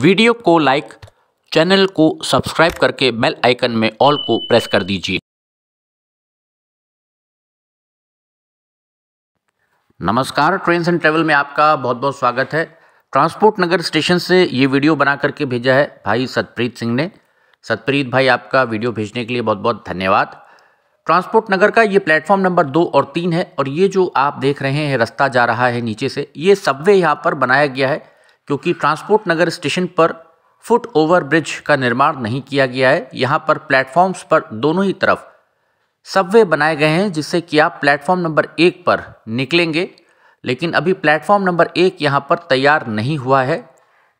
video को like channel को subscribe करके बेल आइकन में ऑल को प्रेस कर दीजिए नमस्कार ट्रेन एंड ट्रेवल में आपका बहुत बहुत स्वागत है ट्रांसपोर्ट नगर स्टेशन से ये वीडियो बना करके भेजा है भाई सतप्रीत सिंह ने सतप्रीत भाई आपका वीडियो भेजने के लिए बहुत बहुत धन्यवाद ट्रांसपोर्ट नगर का ये प्लेटफॉर्म नंबर दो और तीन है और ये जो आप देख रहे हैं रास्ता जा रहा है नीचे से ये सबवे यहाँ पर बनाया गया है क्योंकि ट्रांसपोर्ट नगर स्टेशन पर फुट ओवर ब्रिज का निर्माण नहीं किया गया है यहाँ पर प्लेटफॉर्म्स पर दोनों ही तरफ सबवे बनाए गए हैं जिससे कि आप प्लेटफॉर्म नंबर एक पर निकलेंगे लेकिन अभी प्लेटफॉर्म नंबर एक यहाँ पर तैयार नहीं हुआ है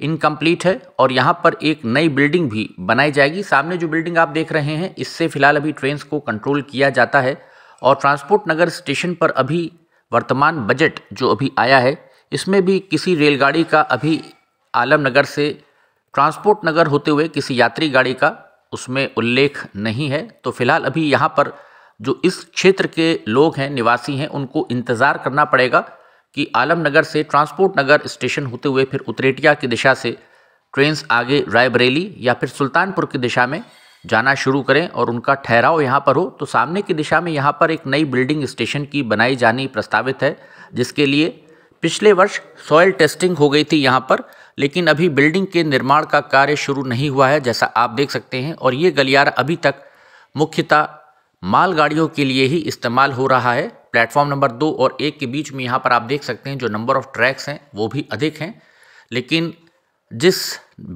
इनकम्प्लीट है और यहाँ पर एक नई बिल्डिंग भी बनाई जाएगी सामने जो बिल्डिंग आप देख रहे हैं इससे फिलहाल अभी ट्रेन्स को कंट्रोल किया जाता है और ट्रांसपोर्ट नगर स्टेशन पर अभी वर्तमान बजट जो अभी आया है इसमें भी किसी रेलगाड़ी का अभी आलमनगर से ट्रांसपोर्ट नगर होते हुए किसी यात्री गाड़ी का उसमें उल्लेख नहीं है तो फिलहाल अभी यहाँ पर जो इस क्षेत्र के लोग हैं निवासी हैं उनको इंतज़ार करना पड़ेगा कि आलमनगर से ट्रांसपोर्ट नगर स्टेशन होते हुए फिर उतरेटिया की दिशा से ट्रेन्स आगे रायबरेली या फिर सुल्तानपुर की दिशा में जाना शुरू करें और उनका ठहराव यहाँ पर हो तो सामने की दिशा में यहाँ पर एक नई बिल्डिंग स्टेशन की बनाई जानी प्रस्तावित है जिसके लिए पिछले वर्ष सॉयल टेस्टिंग हो गई थी यहाँ पर लेकिन अभी बिल्डिंग के निर्माण का कार्य शुरू नहीं हुआ है जैसा आप देख सकते हैं और ये गलियारा अभी तक मुख्यतः मालगाड़ियों के लिए ही इस्तेमाल हो रहा है प्लेटफॉर्म नंबर दो और एक के बीच में यहाँ पर आप देख सकते हैं जो नंबर ऑफ ट्रैक्स हैं वो भी अधिक हैं लेकिन जिस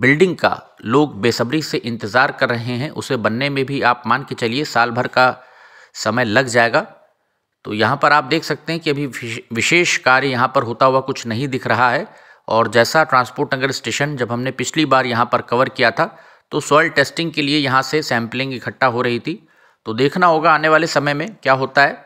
बिल्डिंग का लोग बेसब्री से इंतज़ार कर रहे हैं उसे बनने में भी आप मान के चलिए साल भर का समय लग जाएगा तो यहाँ पर आप देख सकते हैं कि अभी विशेष कार्य यहाँ पर होता हुआ कुछ नहीं दिख रहा है और जैसा ट्रांसपोर्ट नगर स्टेशन जब हमने पिछली बार यहाँ पर कवर किया था तो सॉयल टेस्टिंग के लिए यहाँ से सैम्पलिंग इकट्ठा हो रही थी तो देखना होगा आने वाले समय में क्या होता है